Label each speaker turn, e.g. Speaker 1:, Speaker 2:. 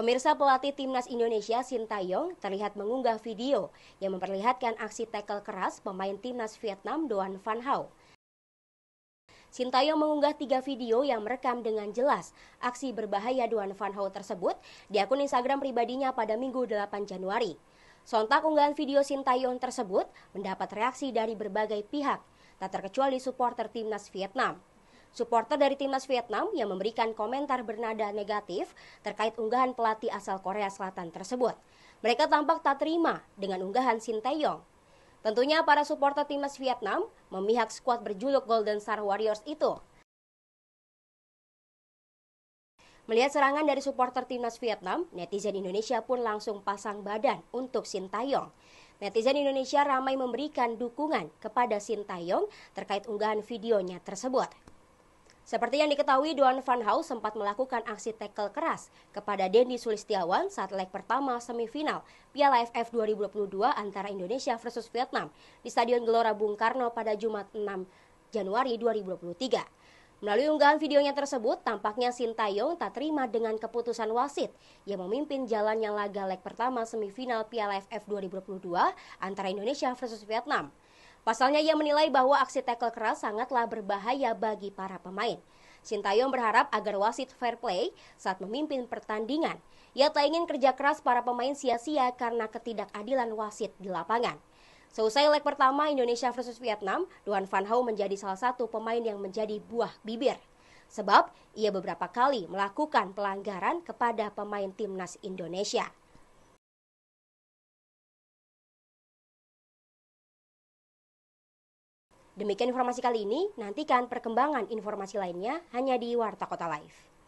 Speaker 1: Pemirsa pelatih timnas Indonesia Sintayong terlihat mengunggah video yang memperlihatkan aksi tackle keras pemain timnas Vietnam Doan Van Hau. Sintayong mengunggah tiga video yang merekam dengan jelas aksi berbahaya Duan Van Hau tersebut di akun Instagram pribadinya pada Minggu 8 Januari. Sontak unggahan video Sintayong tersebut mendapat reaksi dari berbagai pihak, tak terkecuali supporter timnas Vietnam supporter dari timnas Vietnam yang memberikan komentar bernada negatif terkait unggahan pelatih asal Korea Selatan tersebut. Mereka tampak tak terima dengan unggahan Tae Shin Yong. Tentunya para supporter timnas Vietnam memihak skuad berjuluk Golden Star Warriors itu. Melihat serangan dari supporter timnas Vietnam, netizen Indonesia pun langsung pasang badan untuk Tae Shin Yong. Netizen Indonesia ramai memberikan dukungan kepada Tae Shin Yong terkait unggahan videonya tersebut. Seperti yang diketahui, Duan Van Hau sempat melakukan aksi tackle keras kepada Denny Sulistiawan saat leg pertama semifinal Piala AFF 2022 antara Indonesia versus Vietnam di Stadion Gelora Bung Karno pada Jumat 6 Januari 2023. Melalui unggahan videonya tersebut, tampaknya Sintayong tak terima dengan keputusan wasit yang memimpin jalannya laga leg pertama semifinal Piala AFF 2022 antara Indonesia versus Vietnam. Pasalnya ia menilai bahwa aksi tackle keras sangatlah berbahaya bagi para pemain. Sintayong berharap agar wasit fair play saat memimpin pertandingan. Ia tak ingin kerja keras para pemain sia-sia karena ketidakadilan wasit di lapangan. Seusai leg pertama Indonesia versus Vietnam, Duan Van Hau menjadi salah satu pemain yang menjadi buah bibir. Sebab ia beberapa kali melakukan pelanggaran kepada pemain timnas Indonesia. Demikian informasi kali ini, nantikan perkembangan informasi lainnya hanya di Warta Kota Live.